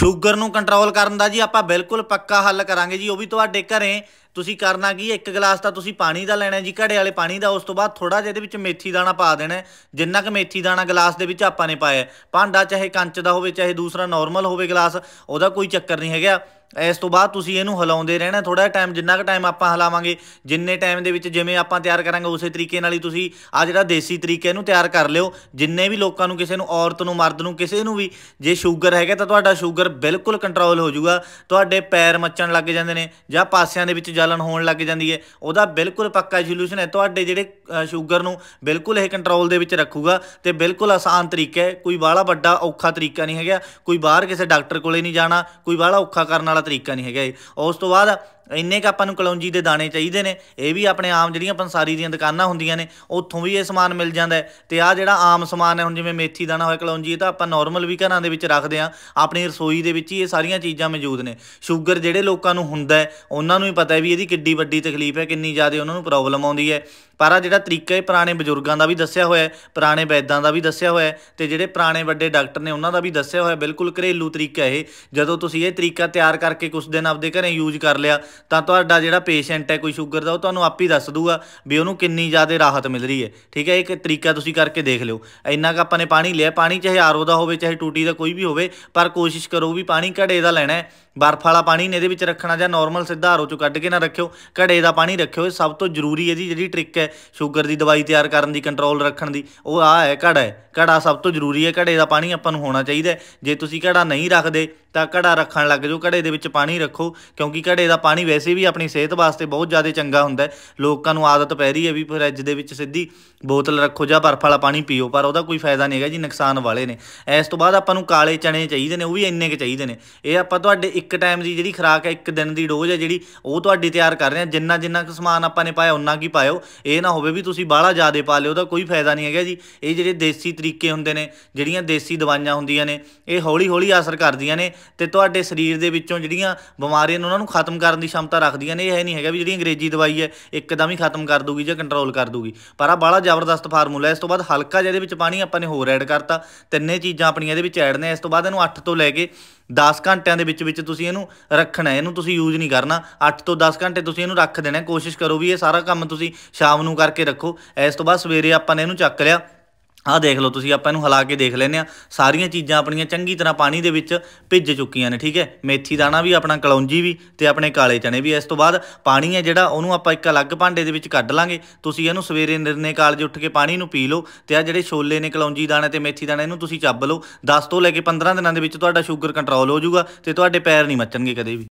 sugar ਨੂੰ control ਕਰਨ ਦਾ ਜੀ ਆਪਾਂ ਬਿਲਕੁਲ ਪੱਕਾ ਹੱਲ ਕਰਾਂਗੇ ਜੀ ਉਹ ਵੀ ਤੁਹਾਡੇ ਘਰੇ ਤੁਸੀਂ ਕਰਨਾ ਕੀ ਇੱਕ ਗਲਾਸ ਤਾਂ ਤੁਸੀਂ ਪਾਣੀ ਦਾ ਲੈਣਾ ਜੀ ਘੜੇ ਵਾਲੇ ਪਾਣੀ ਦਾ ਉਸ ਤੋਂ ਬਾਅਦ ਥੋੜਾ ਜਿਹਾ ਇਹਦੇ ਵਿੱਚ ਮੇਥੀ ਦਾਣਾ ਪਾ ਦੇਣਾ ਜਿੰਨਾ ਕੁ ਮੇਥੀ ਦਾਣਾ ਗਲਾਸ ਦੇ ਵਿੱਚ ਆਪਾਂ ਨੇ ਪਾਇਆ ਭਾਂਡਾ ਚਾਹੇ ਕੰਚ ਦਾ ਹੋਵੇ ਚਾਹੇ ਦੂਸਰਾ ਨਾਰਮਲ ਹੋਵੇ ਗਲਾਸ ਉਹਦਾ ਕੋਈ ਚੱਕਰ ਨਹੀਂ ਹੈਗਾ ਇਸ ਤੋਂ ਬਾਅਦ ਤੁਸੀਂ ਇਹਨੂੰ ਹਿਲਾਉਂਦੇ ਰਹਿਣਾ ਥੋੜਾ ਟਾਈਮ ਜਿੰਨਾ ਕੁ ਟਾਈਮ ਆਪਾਂ ਹਿਲਾਵਾਂਗੇ ਜਿੰਨੇ ਟਾਈਮ ਦੇ ਵਿੱਚ ਜਿਵੇਂ ਆਪਾਂ ਤਿਆਰ ਕਰਾਂਗੇ ਉਸੇ ਤਰੀਕੇ ਨਾਲ ਹੀ ਤੁਸੀਂ ਆ ਜਿਹੜਾ ਦੇਸੀ ਤਰੀਕੇ ਇਹਨੂੰ ਤਿਆਰ ਕਰ ਲਿਓ ਜਿੰਨੇ ਵੀ ਲੋਕਾਂ ਨੂੰ ਕਿਸੇ ਨੂੰ ਔਰਤ ਨੂੰ ਮਰਦ ਨੂੰ ਕਿਸੇ ਨੂੰ ਵੀ ਜੇ ਸ਼ੂਗਰ ਹੈਗਾ ਤਾਂ ਤੁਹਾਡਾ ਸ਼ੂਗਰ ਬਿਲਕੁਲ ਕੰਟਰੋਲ ਹੋ ਜਾਊਗਾ ਤੁਹਾਡੇ ਪੈਰ ਮੱਚਣ ਲੱਗ ਜਾਂਦੇ ਨੇ ਜਾਂ ਪਾਸਿਆਂ ਦੇ ਵਿੱਚ ਜਲਨ ਹੋਣ ਲੱਗ ਜਾਂਦੀ ਹੈ ਉਹਦਾ ਬਿਲਕੁਲ ਪੱਕਾ ਸੋਲੂਸ਼ਨ ਹੈ ਤੁਹਾਡੇ ਜਿਹੜੇ ਸ਼ੂਗਰ ਨੂੰ ਬਿਲਕੁਲ ਇਹ ਕੰਟਰੋਲ ਦੇ ਵਿੱਚ ਰੱਖੂਗਾ ਤੇ ਬਿਲਕੁਲ ਆਸਾਨ ਤਰੀਕਾ ਹੈ ਕੋਈ ਬਾਹਲਾ ਵੱਡਾ ਔਖਾ ਤਰੀਕਾ ਨਹੀਂ ਹੈਗਾ ਕੋਈ ਬਾਹਰ ਕਿਸੇ ਡਾਕਟਰ ਕੋਲੇ ਨਹੀਂ ਜਾਣਾ ਕੋਈ ਬਾਹਲਾ ਔਖਾ ਕਰਨ ਵਾਲਾ ਤਰੀਕਾ ਨਹੀਂ ਹੈਗਾ ਇਹ ਉਸ ਤੋਂ ਬਾਅਦ ਇੰਨੇ ਕ ਆਪਾਂ ਨੂੰ ਕਲੌਂਜੀ ਦੇ ਦਾਣੇ ਚਾਹੀਦੇ ਨੇ ਇਹ ਵੀ ਆਪਣੇ ਆਮ ਜਿਹੜੀਆਂ ਪੰਸਾਰੀ ਦੀਆਂ ਦੁਕਾਨਾਂ ਹੁੰਦੀਆਂ ਨੇ ਉੱਥੋਂ ਵੀ ਇਹ ਸਮਾਨ ਮਿਲ ਜਾਂਦਾ ਤੇ ਆ ਜਿਹੜਾ ਆਮ ਸਮਾਨ ਹੈ ਹੁਣ ਜਿਵੇਂ ਮੇਥੀ ਦਾਣਾ ਹੋਇਆ ਕਲੌਂਜੀ ਇਹ ਤਾਂ ਆਪਾਂ ਨਾਰਮਲ ਵੀ ਘਰਾਂ ਦੇ ਵਿੱਚ ਰੱਖਦੇ ਆ ਆਪਣੀ ਰਸੋਈ ਦੇ ਵਿੱਚ ਹੀ ਇਹ ਸਾਰੀਆਂ ਚੀਜ਼ਾਂ ਮੌਜੂਦ ਨੇ ਸ਼ੂਗਰ ਜਿਹੜੇ ਲੋਕਾਂ ਨੂੰ ਹੁੰਦਾ ਹੈ ਉਹਨਾਂ ਨੂੰ ਹੀ ਪਤਾ ਹੈ ਵੀ ਇਹਦੀ ਕਿੱਡੀ ਵੱਡੀ ਤਕਲੀਫ ਹੈ ਕਿੰਨੀ ਜ਼ਿਆਦਾ ਉਹਨਾਂ ਨੂੰ ਪ੍ਰੋਬਲਮ ਆਉਂਦੀ ਹੈ ਪਰ ਆ ਜਿਹੜਾ ਤਰੀਕਾ ਹੈ ਪੁਰਾਣੇ ਬਜ਼ੁਰਗਾਂ ਦਾ ਵੀ ਦੱਸਿਆ ਹੋਇਆ ਹੈ ਪੁਰਾਣੇ ਵੈਦਾਂ ਦਾ ਵੀ ਦੱਸਿਆ ਹੋਇਆ ਹੈ ਤੇ ਜਿਹੜੇ ਪੁਰਾਣੇ ਵੱਡੇ ਡਾਕਟਰ ਨੇ ਉਹਨਾਂ ਦਾ ਵੀ ਦੱਸਿਆ ਹੋਇਆ ਬਿਲਕੁਲ ਘਰੇਲੂ ਤਰੀਕਾ ਇਹ ਜਦੋਂ ਤੁਸੀਂ ਇਹ ਤਰੀਕਾ ਤਿਆਰ ਕਰਕੇ ਕੁਝ ਦਿਨ ਆਪਦੇ ਘਰੇ ਯੂਜ਼ ਕਰ ਲਿਆ ਤਾਂ ਤੁਹਾਡਾ ਜਿਹੜਾ ਪੇਸ਼ੈਂਟ ਹੈ ਕੋਈ ਸ਼ੂਗਰ ਦਾ ਉਹ ਤੁਹਾਨੂੰ ਆਪ ਹੀ ਦੱਸ ਦੂਗਾ ਵੀ ਉਹਨੂੰ ਕਿੰਨੀ ਜ਼ਿਆਦਾ ਰਾਹਤ ਮਿਲ ਰਹੀ ਹੈ ਠੀਕ ਹੈ ਇੱਕ ਤਰੀਕਾ ਤੁਸੀਂ ਕਰਕੇ ਦੇਖ ਲਿਓ ਇੰਨਾ ਕ ਆਪਾਂ ਨੇ ਪਾਣੀ ਲਿਆ ਪਾਣੀ ਚਾਹੇ ਆਰੋ ਦਾ ਹੋਵੇ ਚਾਹੇ ਟੂਟੀ ਦਾ ਕੋਈ ਵੀ ਹੋਵੇ ਪਰ ਕੋਸ਼ਿਸ਼ ਕਰੋ ਵੀ ਪਾਣੀ ਘੜੇ ਦਾ ਲੈਣਾ ਹੈ ਬਰਫ ਵਾਲਾ ਪਾਣੀ ਨੇ ਇਹਦੇ ਵਿੱਚ ਰੱਖਣਾ ਜਾਂ ਨਾਰਮਲ ਸਿੱਧਾ ਆਰੋ ਚੋਂ ਕੱਢ ਕੇ ਨਾ ਰੱਖਿਓ ਘੜੇ ਦਾ ਪਾਣੀ ਰੱਖਿਓ ਇਹ ਸਭ ਤੋਂ ਜ਼ਰੂਰੀ ਜੀ ਜਿਹੜੀ ਟ੍ਰਿਕ ਹੈ ਸ਼ੂਗਰ ਦੀ ਦਵਾਈ ਤਿਆਰ ਕਰਨ ਦੀ ਕੰਟਰੋਲ ਰੱਖਣ ਦੀ ਉਹ ਆ ਹੈ ਘੜਾ ਹੈ ਘੜਾ ਸਭ ਤੋਂ ਜ਼ਰੂਰੀ ਹੈ ਘੜੇ ਦਾ ਪਾਣੀ ਆਪਾਂ ਨੂੰ ਹੋਣਾ ਚਾਹੀਦਾ ਜੇ ਤੁਸੀਂ ਘੜਾ ਨਹੀਂ ਰੱਖਦੇ ਤਾਂ ਘੜਾ ਰੱਖਣ ਲੱਗ ਜਾਓ ਘੜੇ ਦੇ ਵਿੱਚ ਪਾਣੀ ਰੱਖੋ ਕਿਉਂਕਿ ਘੜੇ ਦਾ ਪਾਣੀ ਵੈਸੇ ਵੀ ਆਪਣੀ ਸਿਹਤ ਵਾਸਤੇ ਬਹੁਤ ਜ਼ਿਆਦਾ ਚੰਗਾ ਹੁੰਦਾ ਲੋਕਾਂ ਨੂੰ ਆਦਤ ਪੈ ਰਹੀ ਹੈ ਵੀ ਫਰਿੱਜ ਦੇ ਵਿੱਚ ਸਿੱਧੀ ਬੋਤਲ ਰੱਖੋ ਜਾਂ ਬਰਫ਼ ਵਾਲਾ ਪਾਣੀ ਪੀਓ ਪਰ ਉਹਦਾ ਕੋਈ ਫਾਇਦਾ ਨਹੀਂ ਹੈਗਾ ਜੀ ਨੁਕਸਾਨ ਵਾਲੇ ਨੇ ਇਸ ਤੋਂ ਬਾਅਦ ਆਪਾਂ ਨੂੰ ਕਾਲੇ ਚਣੇ ਚਾਹੀਦੇ ਨੇ ਉਹ ਵੀ ਇੰਨੇ ਕੁ ਚਾਹੀਦੇ ਨੇ ਇਹ ਆਪਾਂ ਤੁਹਾਡੇ ਇੱਕ ਟਾਈਮ ਦੀ ਜਿਹੜੀ ਖੁਰਾਕ ਹੈ ਇੱਕ ਦਿਨ ਦੀ ਡੋਜ਼ ਹੈ ਜਿਹੜੀ ਉਹ ਤੁਹਾਡੀ ਤਿਆਰ ਕਰ ਰਹੇ ਹਾਂ ਜਿੰਨਾ ਜਿੰਨਾ ਕੁ ਸਮਾਨ ਆਪਾਂ ਨੇ ਪਾਇਆ ਉਹਨਾਂ ਕੀ ਪਾਇਓ ਇਹ ਨਾ ਹੋਵੇ ਵੀ ਤੁਸੀਂ ਬਾਹਲਾ ਜ਼ਿਆਦਾ ਪਾ ਲਿਓ ਉਹਦਾ ਕੋਈ ਫਾਇਦਾ ਨਹੀਂ ਹੈਗਾ ਜੀ ਇਹ ਜਿਹੜੇ ਦੇਸੀ ਤਰੀਕੇ ਹੁੰਦੇ ਨੇ ਜਿਹੜੀਆਂ ਦੇਸੀ ਦਵਾਈਆਂ ਹੁੰਦੀਆਂ ਨੇ ਇਹ ਹੌਲੀ ਹੌਲੀ ਅਸਰ ਕਰਦੀਆਂ ਨੇ ਤੇ ਤੁਹਾਡੇ ਸਰੀਰ ਦੇ ਵਿੱਚੋਂ ਜਿਹੜੀਆਂ ਬਿਮਾਰੀਆਂ ਨੇ ਉਹਨਾਂ ਨੂੰ ਖਤਮ ਕਰਨ ਦੀ ਸ਼ਮਤਾ ਰੱਖਦੀਆਂ ਨੇ ਇਹ ਨਹੀਂ ਹੈਗਾ ਵੀ ਜਿਹੜੀ ਅੰਗਰੇਜ਼ੀ ਦਵਾਈ ਹੈ ਇੱਕਦਮ ਹੀ ਖਤਮ ਕਰ ਦੂਗੀ ਜਾਂ ਕੰਟਰੋਲ ਕਰ ਦੂਗੀ ਪਰ ਆ ਬੜਾ ਜ਼ਬਰਦਸਤ ਫਾਰਮੂਲਾ ਇਸ ਤੋਂ ਬਾਅਦ ਹਲਕਾ ਇਹਦੇ ਵਿੱਚ ਪਾਣੀ ਆਪਾਂ ਨੇ ਹੋਰ ਐਡ ਕਰਤਾ ਤਿੰਨੇ ਚੀਜ਼ਾਂ ਆਪਣੀਆਂ ਇਹਦੇ ਵਿੱਚ ਐਡ ਨੇ ਇਸ ਤੋਂ ਬਾਅਦ ਇਹਨੂੰ 8 ਤੋਂ ਲੈ ਕੇ 10 ਘੰਟਿਆਂ ਦੇ ਵਿੱਚ ਵਿੱਚ ਤੁਸੀਂ ਇਹਨੂੰ ਰੱਖਣਾ ਇਹਨੂੰ ਤੁਸੀਂ ਯੂਜ਼ ਨਹੀਂ ਕਰਨਾ 8 ਤੋਂ 10 ਘੰਟੇ ਤੁਸੀਂ ਇਹਨੂੰ ਰੱਖ ਦੇਣਾ ਕੋਸ਼ਿਸ਼ ਕਰੋ ਵੀ ਇਹ ਸਾਰਾ ਕੰਮ ਤੁਸੀਂ ਸ਼ਾਮ ਨੂੰ ਕਰਕੇ ਰੱਖੋ ਇਸ ਤੋਂ ਬਾਅਦ ਸਵੇਰੇ ਆਪਾਂ ਨੇ ਇਹਨੂੰ ਚੱਕ ਲਿਆ ਆ ਦੇਖ ਲਓ ਤੁਸੀਂ ਆਪਾਂ ਇਹਨੂੰ ਹਲਾ ਕੇ ਦੇਖ ਲੈਨੇ ਆ ਸਾਰੀਆਂ ਚੀਜ਼ਾਂ ਆਪਣੀਆਂ ਚੰਗੀ ਤਰ੍ਹਾਂ ਪਾਣੀ ਦੇ ਵਿੱਚ ਭਿੱਜ ਚੁੱਕੀਆਂ ਨੇ ਠੀਕ ਹੈ ਮੇਥੀ ਦਾਣਾ ਵੀ ਆਪਣਾ ਕਲੌਂਜੀ ਵੀ ਤੇ ਆਪਣੇ ਕਾਲੇ ਚਣੇ ਵੀ ਇਸ ਤੋਂ ਬਾਅਦ ਪਾਣੀ ਹੈ ਜਿਹੜਾ ਉਹਨੂੰ ਆਪਾਂ ਇੱਕ ਅਲੱਗ ਭਾਂਡੇ ਦੇ ਵਿੱਚ ਕੱਢ ਲਾਂਗੇ ਤੁਸੀਂ ਇਹਨੂੰ ਸਵੇਰੇ ਨਿਰਨੇ ਕਾਲਜ ਉੱਠ ਕੇ ਪਾਣੀ ਨੂੰ ਪੀ ਲਓ ਤੇ ਆ ਜਿਹੜੇ ਛੋਲੇ ਨੇ ਕਲੌਂਜੀ ਦਾਣੇ ਤੇ ਮੇਥੀ ਦਾਣਾ ਇਹਨੂੰ ਤੁਸੀਂ ਚੱਬ ਲਓ 10 ਤੋਂ ਲੈ ਕੇ 15 ਦਿਨਾਂ ਦੇ ਵਿੱਚ ਤੁਹਾਡਾ ਸ਼ੂਗਰ ਕੰਟਰੋਲ ਹੋ ਜਾਊਗਾ ਤੇ ਤੁਹਾਡੇ ਪੈਰ ਨਹੀਂ ਮੱਚਣਗੇ ਕਦੇ ਵੀ